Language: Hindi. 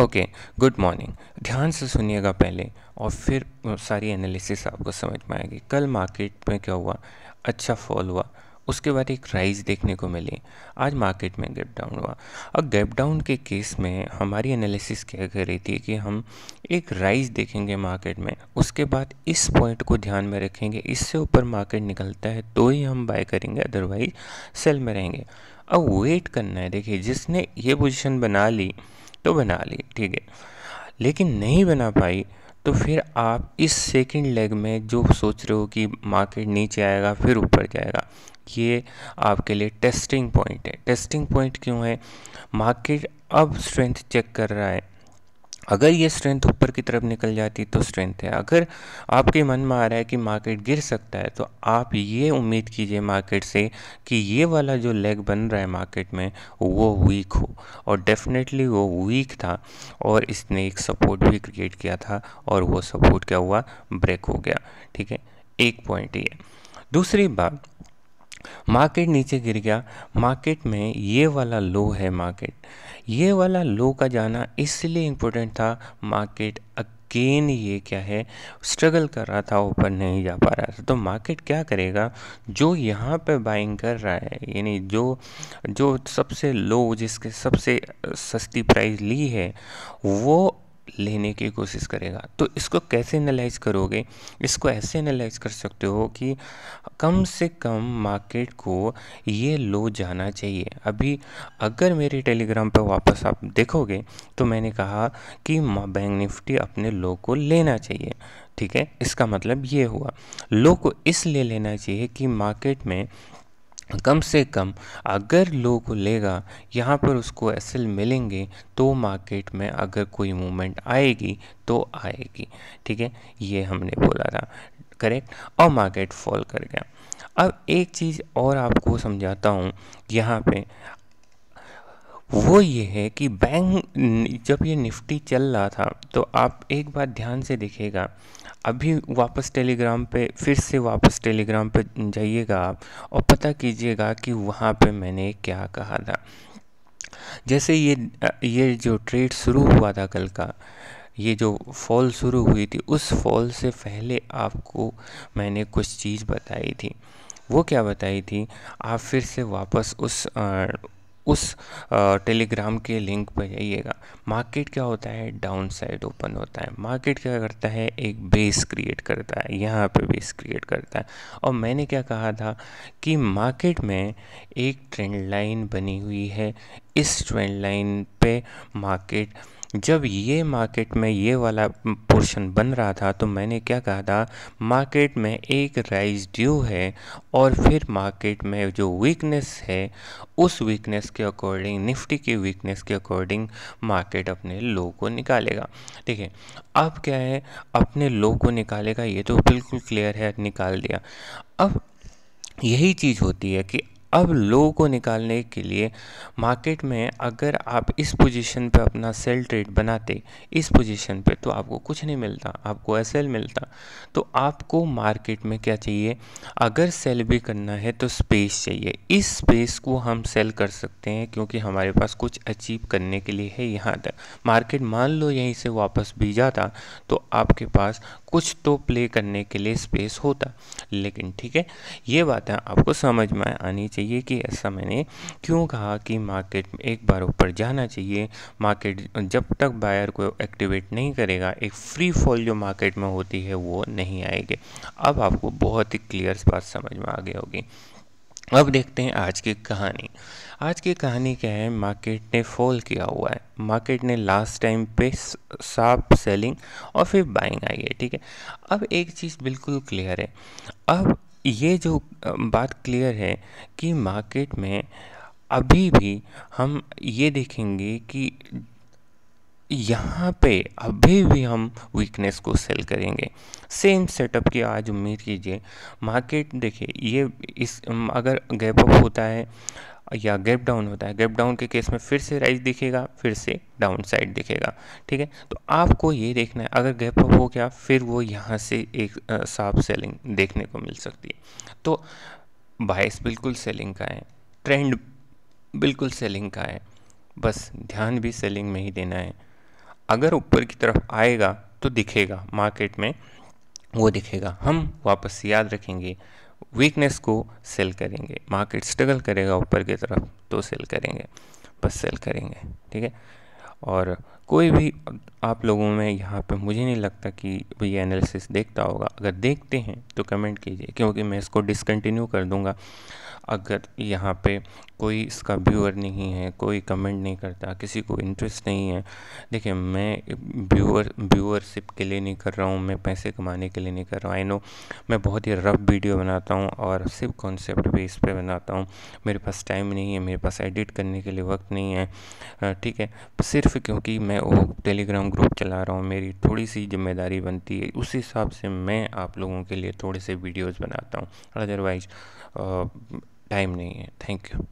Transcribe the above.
ओके गुड मॉर्निंग ध्यान से सुनिएगा पहले और फिर सारी एनालिसिस आपको समझ में आएगी कल मार्केट में क्या हुआ अच्छा फॉल हुआ उसके बाद एक राइज़ देखने को मिली आज मार्केट में गैप डाउन हुआ अब गैप डाउन के केस में हमारी एनालिसिस क्या कर रही थी कि हम एक राइज़ देखेंगे मार्केट में उसके बाद इस पॉइंट को ध्यान में रखेंगे इससे ऊपर मार्केट निकलता है तो ही हम बाय करेंगे अदरवाइज सेल में रहेंगे अब वेट करना है देखिए जिसने ये पोजीशन बना ली तो बना ली ठीक है लेकिन नहीं बना पाई तो फिर आप इस सेकंड लेग में जो सोच रहे हो कि मार्केट नीचे आएगा फिर ऊपर जाएगा ये आपके लिए टेस्टिंग पॉइंट है टेस्टिंग पॉइंट क्यों है मार्केट अब स्ट्रेंथ चेक कर रहा है अगर ये स्ट्रेंथ ऊपर की तरफ निकल जाती तो स्ट्रेंथ है अगर आपके मन में आ रहा है कि मार्केट गिर सकता है तो आप ये उम्मीद कीजिए मार्केट से कि ये वाला जो लेग बन रहा है मार्केट में वो वीक हो और डेफिनेटली वो वीक था और इसने एक सपोर्ट भी क्रिएट किया था और वो सपोर्ट क्या हुआ ब्रेक हो गया ठीक है एक पॉइंट ये दूसरी बात मार्केट नीचे गिर गया मार्केट में ये वाला लो है मार्केट ये वाला लो का जाना इसलिए इम्पोर्टेंट था मार्केट अगेन ये क्या है स्ट्रगल कर रहा था ऊपर नहीं जा पा रहा था तो मार्केट क्या करेगा जो यहाँ पे बाइंग कर रहा है यानी जो जो सबसे लो जिसके सबसे सस्ती प्राइस ली है वो लेने की कोशिश करेगा तो इसको कैसे एनालाइज करोगे इसको ऐसे एनालाइज कर सकते हो कि कम से कम मार्केट को ये लो जाना चाहिए अभी अगर मेरे टेलीग्राम पर वापस आप देखोगे तो मैंने कहा कि बैंक निफ्टी अपने लो को लेना चाहिए ठीक है इसका मतलब ये हुआ लो को इसलिए लेना चाहिए कि मार्केट में कम से कम अगर लोग लेगा यहाँ पर उसको एस मिलेंगे तो मार्केट में अगर कोई मूवमेंट आएगी तो आएगी ठीक है ये हमने बोला था करेक्ट और मार्केट फॉल कर गया अब एक चीज़ और आपको समझाता हूँ यहाँ पे वो ये है कि बैंक जब ये निफ्टी चल रहा था तो आप एक बात ध्यान से देखेगा अभी वापस टेलीग्राम पे फिर से वापस टेलीग्राम पे जाइएगा आप और पता कीजिएगा कि वहाँ पे मैंने क्या कहा था जैसे ये ये जो ट्रेड शुरू हुआ था कल का ये जो फॉल शुरू हुई थी उस फॉल से पहले आपको मैंने कुछ चीज़ बताई थी वो क्या बताई थी आप फिर से वापस उस आ, उस टेलीग्राम के लिंक पर जाइएगा मार्केट क्या होता है डाउन साइड ओपन होता है मार्केट क्या करता है एक बेस क्रिएट करता है यहाँ पे बेस क्रिएट करता है और मैंने क्या कहा था कि मार्केट में एक ट्रेंड लाइन बनी हुई है इस ट्रेंड लाइन पे मार्केट जब ये मार्केट में ये वाला पोर्शन बन रहा था तो मैंने क्या कहा था मार्केट में एक राइज ड्यू है और फिर मार्केट में जो वीकनेस है उस वीकनेस के अकॉर्डिंग निफ्टी की वीकनेस के अकॉर्डिंग मार्केट अपने लो को निकालेगा ठीक है अब क्या है अपने लो को निकालेगा ये तो बिल्कुल क्लियर है निकाल दिया अब यही चीज़ होती है कि अब लो को निकालने के लिए मार्केट में अगर आप इस पोजीशन पे अपना सेल ट्रेड बनाते इस पोजीशन पे तो आपको कुछ नहीं मिलता आपको एस मिलता तो आपको मार्केट में क्या चाहिए अगर सेल भी करना है तो स्पेस चाहिए इस स्पेस को हम सेल कर सकते हैं क्योंकि हमारे पास कुछ अचीव करने के लिए है यहाँ तक मार्केट मान लो यहीं से वापस भी जाता तो आपके पास कुछ तो प्ले करने के लिए स्पेस होता लेकिन ठीक है ये बातें आपको समझ में आनी चाहिए कि ऐसा मैंने क्यों कहा कि मार्केट एक बार ऊपर जाना चाहिए मार्केट जब तक बायर को एक्टिवेट नहीं करेगा एक फ्री फॉल जो मार्केट में होती है वो नहीं आएगी अब आपको बहुत ही क्लियर बात समझ में आ गई होगी अब देखते हैं आज की कहानी आज की कहानी क्या है मार्केट ने फॉल किया हुआ है मार्केट ने लास्ट टाइम पे साफ सेलिंग और फिर बाइंग आई है ठीक है अब एक चीज़ बिल्कुल क्लियर है अब ये जो बात क्लियर है कि मार्केट में अभी भी हम ये देखेंगे कि यहाँ पे अभी भी हम वीकनेस को सेल करेंगे सेम सेटअप की आज उम्मीद कीजिए मार्केट देखिए ये इस अगर गैप अप होता है या गैप डाउन होता है गैप डाउन के केस में फिर से राइज दिखेगा फिर से डाउन साइड दिखेगा ठीक है तो आपको ये देखना है अगर गैप अप हो गया फिर वो यहाँ से एक साफ सेलिंग देखने को मिल सकती है तो बायस बिल्कुल सेलिंग का है ट्रेंड बिल्कुल सेलिंग का है बस ध्यान भी सेलिंग में ही देना है अगर ऊपर की तरफ आएगा तो दिखेगा मार्केट में वो दिखेगा हम वापस याद रखेंगे वीकनेस को सेल करेंगे मार्केट स्ट्रगल करेगा ऊपर की तरफ तो सेल करेंगे बस सेल करेंगे ठीक है और कोई भी आप लोगों में यहाँ पे मुझे नहीं लगता कि ये एनालिसिस देखता होगा अगर देखते हैं तो कमेंट कीजिए क्योंकि मैं इसको डिसकंटिन्यू कर दूँगा अगर यहाँ पे कोई इसका व्यूअर नहीं है कोई कमेंट नहीं करता किसी को इंटरेस्ट नहीं है देखिए मैं व्यूअर व्यूअरशिप के लिए नहीं कर रहा हूँ मैं पैसे कमाने के लिए नहीं कर रहा हूँ आई नो मैं बहुत ही रफ वीडियो बनाता हूँ और सिर्फ कॉन्सेप्ट बेस पे बनाता हूँ मेरे पास टाइम नहीं है मेरे पास एडिट करने के लिए वक्त नहीं है ठीक है सिर्फ सिर्फ क्योंकि मैं वो टेलीग्राम ग्रुप चला रहा हूँ मेरी थोड़ी सी जिम्मेदारी बनती है उस हिसाब से मैं आप लोगों के लिए थोड़े से वीडियोस बनाता हूँ अदरवाइज टाइम नहीं है थैंक यू